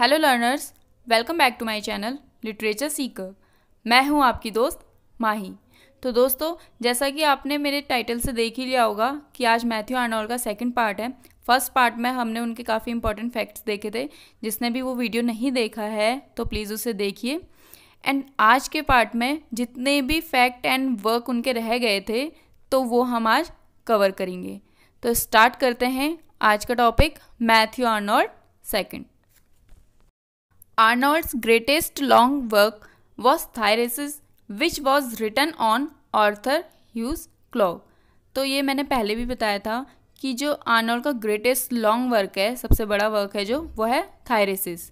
Hello learners welcome back to my channel literature seeker मैं हूं आपकी दोस्त माही तो दोस्तों जैसा कि आपने मेरे टाइटल से देख ही लिया होगा कि आज मैथ्यू आर्नोल का सेकंड पार्ट है फर्स्ट पार्ट में हमने उनके काफ़ी इंपॉर्टेंट फैक्ट्स देखे थे जिसने भी वो वीडियो नहीं देखा है तो प्लीज़ उसे देखिए एंड आज के पार्ट में जितने भी फैक्ट एंड वर्क उनके रह गए थे तो वो हम आज कवर करेंगे तो स्टार्ट करते हैं आज का topic Matthew Arnold second Arnold's greatest long work was Thyrsis, which was written on Arthur Hughes Clough. तो ये मैंने पहले भी बताया था कि जो आर्नोल्ड का ग्रेटेस्ट लॉन्ग वर्क है सबसे बड़ा वर्क है जो वो है थायरेसिस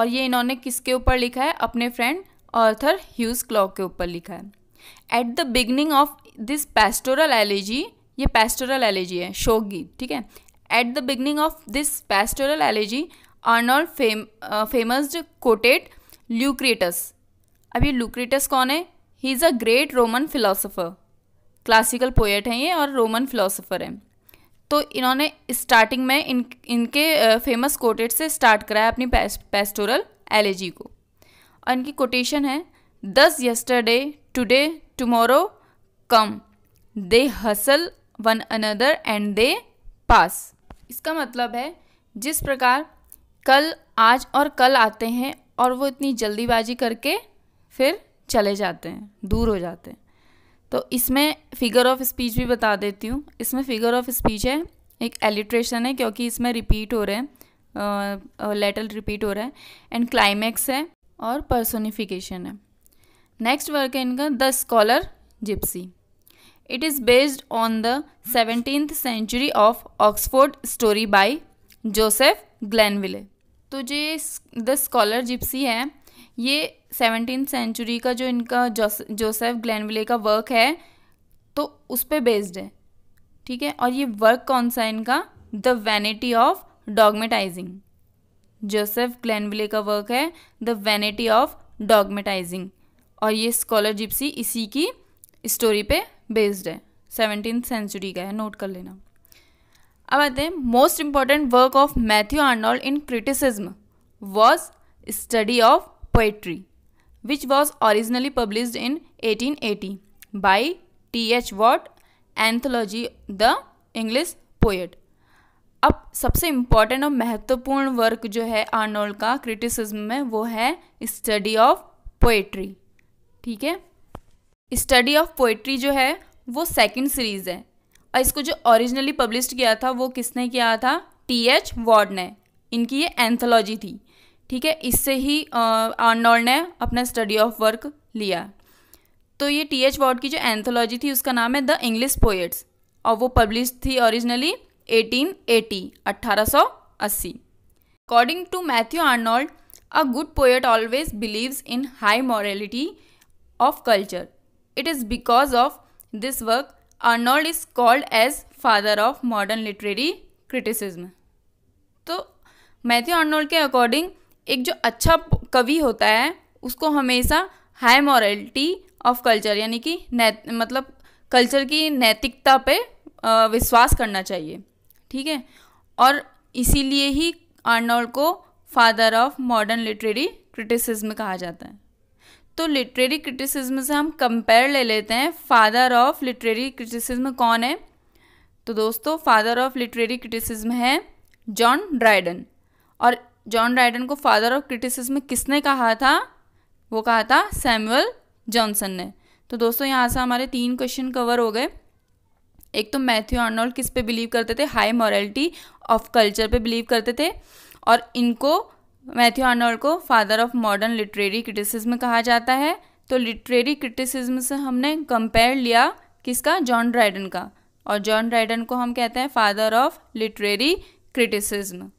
और ये इन्होंने किसके ऊपर लिखा है अपने फ्रेंड ऑर्थर ह्यूज क्लॉक के ऊपर लिखा है at the beginning of this pastoral elegy ये पेस्टोरल एलेजी है शोक गीत ठीक है at the beginning of this pastoral elegy Arnold fame famous quoted Lucretius अब ये ल्यूक्रेटस कौन है he is a great Roman philosopher classical poet हैं ये और रोमन फिलोसोफर हैं तो इन्होंने स्टार्टिंग में इन इनके फेमस uh, कोटेट से स्टार्ट कराया अपनी पेस्टोरल एलेजी को और इनकी कोटेशन है this yesterday today tomorrow come they hustle one another and they pass इसका मतलब है जिस प्रकार कल आज और कल आते हैं और वो इतनी जल्दीबाजी करके फिर चले जाते हैं दूर हो जाते हैं तो इसमें फिगर ऑफ स्पीच भी बता देती हूँ इसमें फिगर ऑफ स्पीच है एक एलिट्रेशन है क्योंकि इसमें रिपीट हो रहे हैं लेटर रिपीट हो रहा है एंड क्लाइमैक्स है और पर्सोनिफिकेशन है नेक्स्ट वर्क है इनका the scholar gypsy it is based on the seventeen century of Oxford story by Joseph Glanville तो जो द स्कॉलर जिप्सी है ये सेवनटीन सेंचुरी का जो इनका जोसेफ ग्लैनविले का वर्क है तो उस पर बेस्ड है ठीक है और ये वर्क कौन सा है इनका the vanity of dogmatizing Joseph Glanville का वर्क है द वैनिटी ऑफ डॉगमेटाइजिंग और ये स्कॉलर जिप्सी इसी की स्टोरी पे बेस्ड है सेवनटीन सेंचुरी का है नोट कर लेना अब आते हैं most important work of Matthew Arnold in criticism was study of poetry which was originally publish in 1880 by T H Ward anthology the English poet अब सबसे इम्पॉर्टेंट और महत्वपूर्ण वर्क जो है आर्नोल्ड का क्रिटिसिज्म में वो है स्टडी ऑफ पोएट्री ठीक है स्टडी ऑफ पोएट्री जो है वो सेकंड सीरीज़ है और इसको जो ओरिजिनली पब्लिश किया था वो किसने किया था टी एच वार्ड ने इनकी ये एंथोलॉजी थी ठीक है इससे ही आर्नोल्ड ने अपना स्टडी ऑफ वर्क लिया तो ये टी एच वार्ड की जो एंथोलॉजी थी उसका नाम है द इंग्लिश पोएट्स और वो पब्लिश थी originally 1880 1880 according to Matthew Arnold a good poet always believes in high morality of culture it is because of this work Arnold is called as father of modern literary criticism तो Matthew Arnold के according एक जो अच्छा कवि होता है उसको हमेशा हाई मॉरलिटी ऑफ कल्चर यानी कि मतलब कल्चर की नैतिकता पे विश्वास करना चाहिए ठीक है और इसीलिए ही अर्नोल्ड को father of modern literary criticism कहा जाता है तो लिटरेरी क्रिटिसिज्म से हम कंपेयर ले लेते हैं फादर ऑफ लिटरेरी क्रिटिसिज्म कौन है तो दोस्तों फादर ऑफ लिटरेरी क्रिटिसिज्म है जॉन ड्राइडन और जॉन ड्राइडन को फादर ऑफ क्रिटिसिज्म किसने कहा था वो कहा था सैमुअल जॉनसन ने तो दोस्तों यहाँ से हमारे तीन क्वेश्चन कवर हो गए एक तो मैथ्यू आर्नोल्ड किस पे बिलीव करते थे हाई मॉरलिटी ऑफ कल्चर पे बिलीव करते थे और इनको मैथ्यू आर्नोल्ड को father of modern literary criticism कहा जाता है तो लिटरेरी क्रिटिसिज्म से हमने कंपेयर लिया किसका जॉन ड्राइडन का और जॉन ड्राइडन को हम कहते हैं father of literary criticism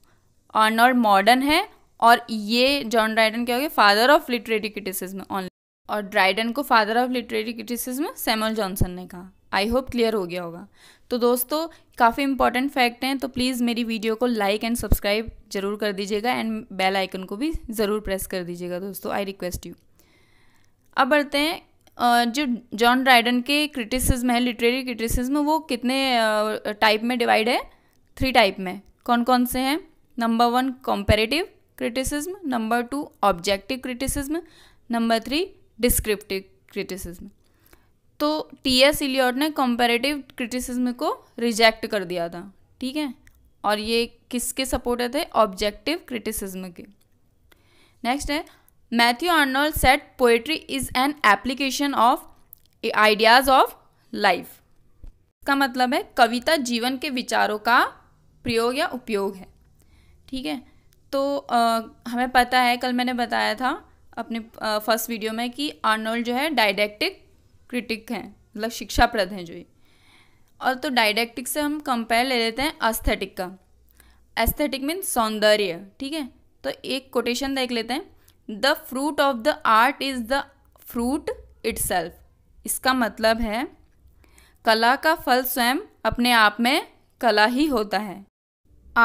Arnold modern है और ये जॉन ड्राइडन क्या हो गया father of literary criticism only और ड्राइडन को father of literary criticism Samuel Johnson ने कहा आई होप क्लियर हो गया होगा तो दोस्तों काफ़ी इंपॉर्टेंट फैक्ट हैं तो प्लीज़ मेरी वीडियो को लाइक एंड सब्सक्राइब जरूर कर दीजिएगा एंड बेल आइकन को भी ज़रूर प्रेस कर दीजिएगा दोस्तों आई रिक्वेस्ट यू अब बढ़ते हैं जो जॉन ड्राइडन के क्रिटिसिज्म है लिटरेरी क्रिटिसिज्म वो कितने टाइप में डिवाइड है थ्री टाइप में कौन कौन से हैं number one comparative criticism number two objective criticism number three descriptive criticism तो टी एस इलियट ने कंपेरेटिव क्रिटिसिज्म को रिजेक्ट कर दिया था ठीक है और ये किसके सपोर्टर थे ऑब्जेक्टिव क्रिटिसिज्म के नेक्स्ट है Matthew Arnold said poetry is an application of ideas of life इसका मतलब है कविता जीवन के विचारों का प्रयोग या उपयोग है ठीक है तो आ, हमें पता है कल मैंने बताया था अपने फर्स्ट वीडियो में कि आर्नोल्ड जो है डायडेक्टिक क्रिटिक हैं मतलब शिक्षाप्रद हैं जो ये और तो डायडेक्टिक से हम कंपेयर ले लेते हैं अस्थेटिक का एस्थेटिक मीन सौंदर्य ठीक है तो एक कोटेशन देख लेते हैं the fruit of the art is the fruit it इसका मतलब है कला का फल स्वयं अपने आप में कला ही होता है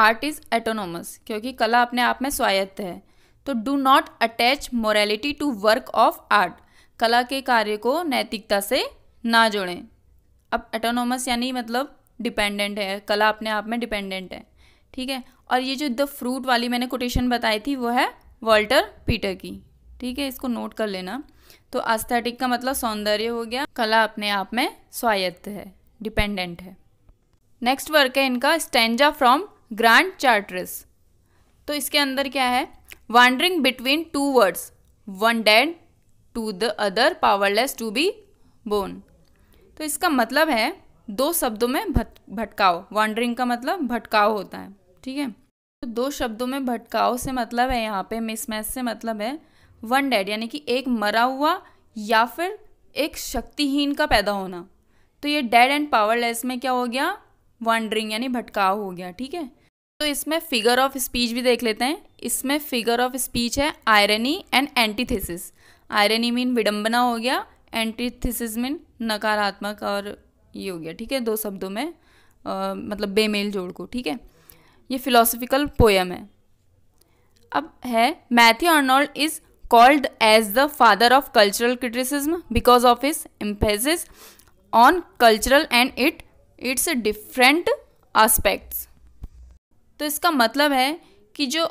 आर्ट इज़ एटोनोमस क्योंकि कला अपने आप में स्वायत्त है तो do not attach morality to work of art कला के कार्य को नैतिकता से ना जोड़ें अब एटोनोमस यानी मतलब डिपेंडेंट है कला अपने आप में डिपेंडेंट है ठीक है और ये जो द फ्रूट वाली मैंने कोटेशन बताई थी वो है वॉल्टर पीटर की ठीक है इसको नोट कर लेना तो आस्थेटिक का मतलब सौंदर्य हो गया कला अपने आप में स्वायत्त है डिपेंडेंट है नेक्स्ट वर्क है इनका स्टेंजा फ्रॉम ग्रांड चार्टर्स तो इसके अंदर क्या है wandering between two worlds one dead to the other powerless to be born तो इसका मतलब है दो शब्दों में भट भटकाव वॉन्डरिंग का मतलब भटकाव होता है ठीक है तो दो शब्दों में भटकाव से मतलब है यहाँ पे मिसमैच से मतलब है वन डेड यानी कि एक मरा हुआ या फिर एक शक्तिहीन का पैदा होना तो ये डेड एंड पावरलेस में क्या हो गया वॉन्डरिंग यानी भटकाव हो गया ठीक है तो इसमें फिगर ऑफ स्पीच भी देख लेते हैं इसमें फिगर ऑफ स्पीच है irony and antithesis irony mean विडम्बना हो गया एंटीथिसिस मीन नकारात्मक और ये हो गया ठीक है दो शब्दों में आ, मतलब बेमेल जोड़ को ठीक है ये फिलोसफिकल पोएम है अब है Matthew Arnold is called as the father of cultural criticism because of is emphasis on cultural and it its different aspects तो इसका मतलब है कि जो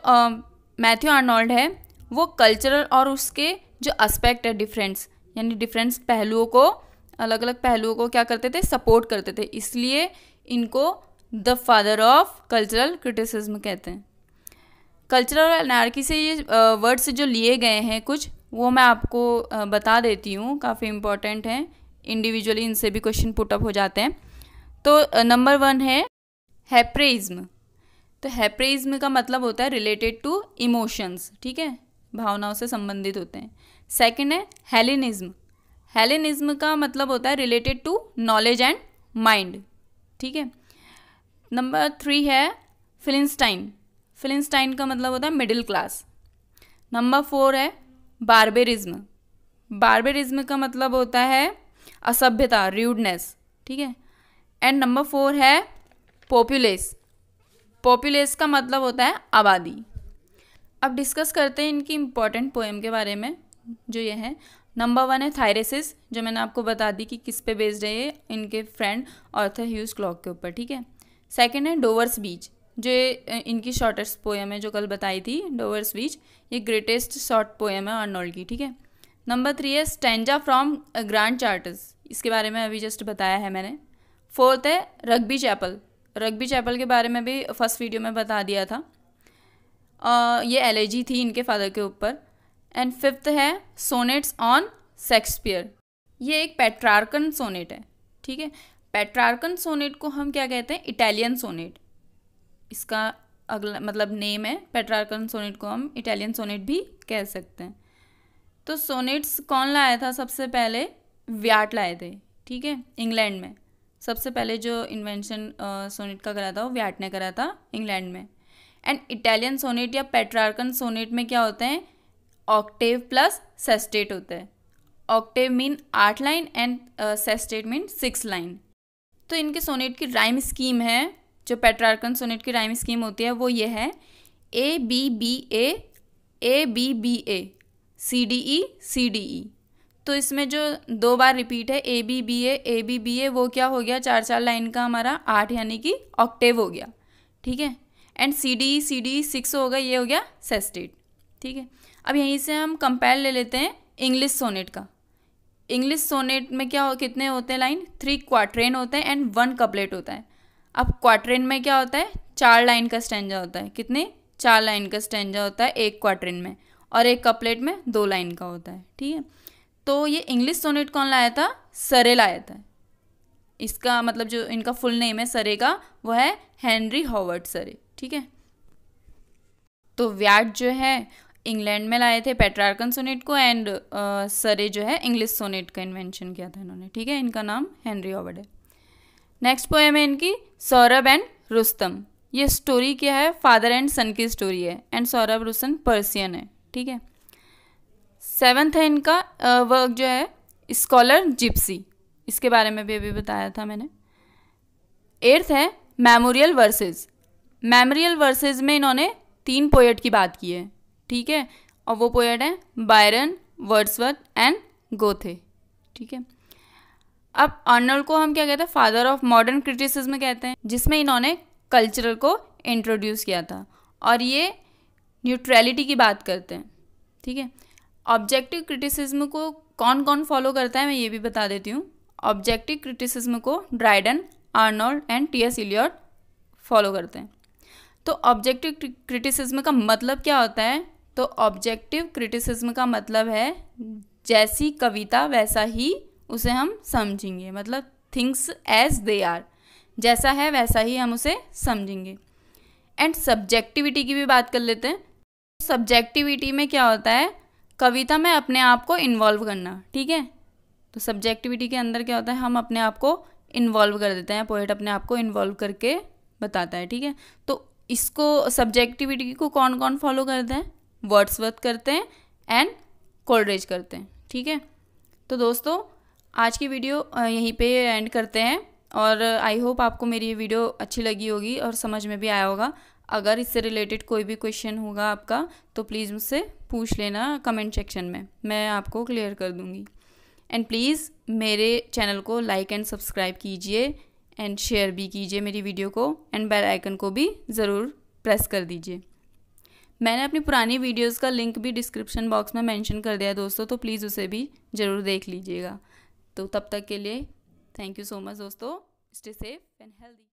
मैथ्यू uh, अर्नोल्ड है वो कल्चरल और उसके जो अस्पेक्ट है डिफरेंस यानी डिफरेंस पहलुओं को अलग अलग पहलुओं को क्या करते थे सपोर्ट करते थे इसलिए इनको the father of cultural criticism कहते हैं कल्चरल एनार्की से ये वर्ड्स जो लिए गए हैं कुछ वो मैं आपको बता देती हूँ काफ़ी इम्पोर्टेंट हैं इंडिविजुअली इनसे भी क्वेश्चन पुटअप हो जाते हैं तो नंबर वन है हैप्रेज्म तो हैप्रेज्म का मतलब होता है रिलेटेड टू इमोशंस ठीक है भावनाओं से संबंधित होते हैं सेकंड है हेलेनिज्म हेलेनिज्म का मतलब होता है related to knowledge and mind ठीक है नंबर थ्री है फिलिस्टाइन फिलिस्टाइन का मतलब होता है मिडिल क्लास नंबर फोर है बारबेरिज्म बारबेरिज्म का मतलब होता है असभ्यता र्यूडनेस ठीक है एंड नंबर फोर है पॉपुलेस पॉपुलेस का मतलब होता है आबादी अब डिस्कस करते हैं इनकी इम्पॉर्टेंट पोएम के बारे में जो ये हैं नंबर वन है थायरेसिस जो मैंने आपको बता दी कि किस पे बेस्ड है ये इनके फ्रेंड ऑर्थर ह्यूज क्लॉक के ऊपर ठीक है सेकेंड है डोवर्स बीच जो इनकी शॉर्टेस्ट पोएम है जो कल बताई थी डोवर्स बीच ये ग्रेटेस्ट शॉर्ट पोएम है अर्नोल्ड की ठीक है नंबर थ्री है स्टेंजा फ्रॉम ग्रांड चार्टर्स इसके बारे में अभी जस्ट बताया है मैंने फोर्थ है रग्बी चैपल रग्बी चैपल के बारे में भी फर्स्ट वीडियो में बता दिया था आ, ये एलर्जी थी इनके फादर के ऊपर एंड फिफ्थ है सोनेट्स ऑन शेक्सपियर ये एक पेट्रार्कन सोनेट है ठीक है पेट्रार्कन सोनेट को हम क्या कहते हैं इटालियन सोनेट इसका अगला मतलब नेम है पेट्रार्कन सोनेट को हम इटालियन सोनेट भी कह सकते हैं तो सोनेट्स कौन लाया था सबसे पहले व्याट लाए थे ठीक है इंग्लैंड में सबसे पहले जो इन्वेंशन सोनेट का करा था वो व्याट ने करा था इंग्लैंड में एंड इटालियन सोनेट या पेट्रार्कन सोनेट में क्या होते हैं ऑक्टेव प्लस सेस्टेट होता है ऑक्टेव मीन आठ line and sestet mean six line तो इनके सोनेट की राइम स्कीम है जो पेट्रार्कन सोनेट की राइम स्कीम होती है वो ये है A B B A A B B A C D E C D E तो इसमें जो दो बार रिपीट है A B B A A B B A वो क्या हो गया चार चार लाइन का हमारा आठ यानी कि ऑक्टेव हो गया ठीक है and C D E C D E six हो गया ये हो गया सेस्टेट ठीक है अब यहीं से हम कंपेयर ले लेते हैं इंग्लिश सोनेट का इंग्लिश सोनेट में क्या हो कितने होते हैं लाइन थ्री क्वाट्रेन होते हैं एंड वन कपलेट होता है अब क्वाट्रेन में क्या होता है चार लाइन का स्टेंजा होता है कितने चार लाइन का स्टेंजा होता है एक क्वाट्रेन में और एक कपलेट में दो लाइन का होता है ठीक है तो ये इंग्लिश सोनेट कौन लाया था सरे लाया था इसका मतलब जो इनका फुल नेम है सरे का वो है हेनरी हॉवर्ड सरे ठीक है तो व्याट जो है इंग्लैंड में लाए थे पेट्रार्कन सोनेट को एंड सरे जो है इंग्लिश सोनेट का इन्वेंशन किया था इन्होंने ठीक है इनका नाम हेनरी ऑवर्ड है नेक्स्ट पोएम है इनकी सौरभ एंड रुस्तम ये स्टोरी क्या है फादर एंड सन की स्टोरी है एंड सौरभ रुस्तम पर्सियन है ठीक है सेवन्थ है इनका वर्क जो है स्कॉलर जिप्सी इसके बारे में भी अभी बताया था मैंने एट्थ है मेमोरियल वर्सेज मेमोरियल वर्सेज में इन्होंने तीन पोएट की बात की है ठीक है और वो पोएट हैं बायरन वर्ड्सवर्थ एंड गोथे ठीक है अब अर्नल्ड को हम क्या कहते हैं फादर ऑफ मॉडर्न क्रिटिसिज्म कहते हैं जिसमें इन्होंने कल्चरल को इंट्रोड्यूस किया था और ये न्यूट्रलिटी की बात करते हैं ठीक है ऑब्जेक्टिव क्रिटिसिज्म को कौन कौन फॉलो करता है मैं ये भी बता देती हूँ ऑब्जेक्टिव क्रिटिसिज्म को Dryden Arnold and T S Eliot follow करते हैं तो ऑब्जेक्टिव क्रिटिसिज्म का मतलब क्या होता है तो ऑब्जेक्टिव क्रिटिसिज्म का मतलब है जैसी कविता वैसा ही उसे हम समझेंगे मतलब थिंग्स एज दे आर जैसा है वैसा ही हम उसे समझेंगे एंड सब्जेक्टिविटी की भी बात कर लेते हैं सब्जेक्टिविटी में क्या होता है कविता में अपने आप को इन्वॉल्व करना ठीक है तो सब्जेक्टिविटी के अंदर क्या होता है हम अपने आप को इन्वॉल्व कर देते हैं पोइट अपने आप को इन्वॉल्व करके बताता है ठीक है तो इसको सब्जेक्टिविटी को कौन कौन फॉलो करता है वर्ड्सवर्थ करते हैं एंड कोलरेज करते हैं ठीक है तो दोस्तों आज की वीडियो यहीं पे एंड करते हैं और आई होप आपको मेरी ये वीडियो अच्छी लगी होगी और समझ में भी आया होगा अगर इससे रिलेटेड कोई भी क्वेश्चन होगा आपका तो प्लीज़ मुझसे पूछ लेना कमेंट सेक्शन में मैं आपको क्लियर कर दूँगी एंड प्लीज़ मेरे चैनल को लाइक एंड सब्सक्राइब कीजिए एंड शेयर भी कीजिए मेरी वीडियो को एंड बेल आइकन को भी ज़रूर प्रेस कर दीजिए मैंने अपनी पुरानी वीडियोस का लिंक भी डिस्क्रिप्शन बॉक्स में मेंशन कर दिया है दोस्तों तो प्लीज़ उसे भी ज़रूर देख लीजिएगा तो तब तक के लिए थैंक यू सो मच दोस्तों स्टे सेफ एंड हेल्दी